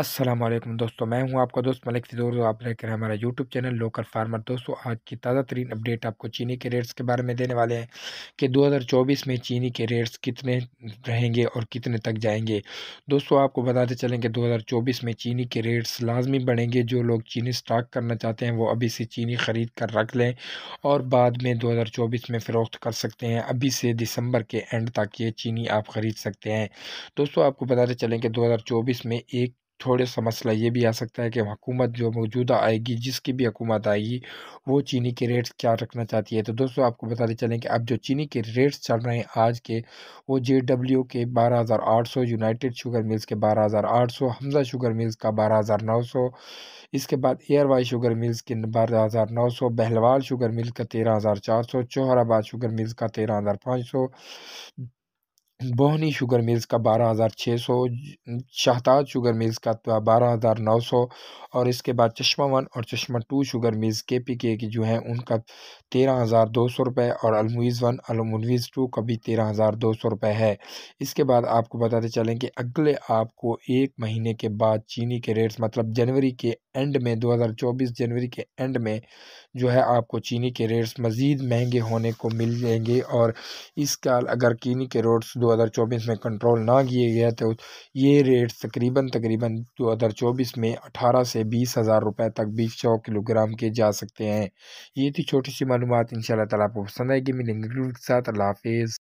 अस्सलाम वालेकुम दोस्तों मैं हूं आपका दोस्त मलिक सिदूर देख रहे हैं हमारा यूट्यूब चैनल लोकल फार्मर दोस्तों आज की ताज़ा तरीन अपडेट आपको चीनी के रेट्स के बारे में देने वाले हैं कि 2024 में चीनी के रेट्स कितने रहेंगे और कितने तक जाएंगे दोस्तों आपको बताते चलें कि 2024 में चीनी के रेट्स लाजमी बढ़ेंगे जो लोग चीनी स्टॉक करना चाहते हैं वो अभी से चीनी ख़रीद कर रख लें और बाद में दो में फ़रोख्त कर सकते हैं अभी से दिसंबर के एंड तक ये चीनी आप ख़रीद सकते हैं दोस्तों आपको बताते चलें कि दो में एक थोड़े सा मसला ये भी आ सकता है कि हुकूमत जो मौजूदा आएगी जिसकी भी हुकूमत आएगी वो चीनी के रेट्स क्या रखना चाहती है तो दोस्तों आपको बताते चलें कि अब जो चीनी के रेट्स चल रहे हैं आज के वो जे डब्ल्यू के बारह हज़ार आठ सौ यूनाइटेड शुगर मिल्स के बारह हज़ार आठ सौ हमजा शुगर मिल्स का बारह हज़ार नौ सौ इसके बाद एयर वाई शुगर मिल्स के बारह हज़ार नौ सौ बहलवाल शुगर मिल्स का तेरह हज़ार चार सौ चोहराबाद शुगर मिल्स का तेरह हज़ार पाँच सौ बोहनी शुगर मिल्स का बारह हज़ार छः सौ शाहताज शुगर मिल्स का तो बारह हज़ार नौ सौ और इसके बाद चश्मा वन और चश्मा टू शुगर मिल्स के पी के की जो है उनका तेरह हज़ार दो सौ रुपये और अलमुज़ वन अलमुज़ टू का भी तेरह हज़ार दो सौ रुपये है इसके बाद आपको बताते चलें कि अगले आपको एक महीने के बाद चीनी के रेट्स मतलब जनवरी के एंड में दो हज़ार चौबीस जनवरी के एंड में जो है आपको चीनी के रेट्स मज़ीद महंगे होने को मिल जाएंगे और इस साल अगर चीनी के रेट्स दो 2024 में कंट्रोल ना किए गए तो ये रेट तकरीबन तकरीबन 2024 में 18 से बीस हज़ार रुपये तक बीस सौ किलोग्राम के जा सकते हैं ये थी छोटी सी मालूम इन शाला तक पसंद आएगी मिलेंगे साथ अल्लाह हाफिज़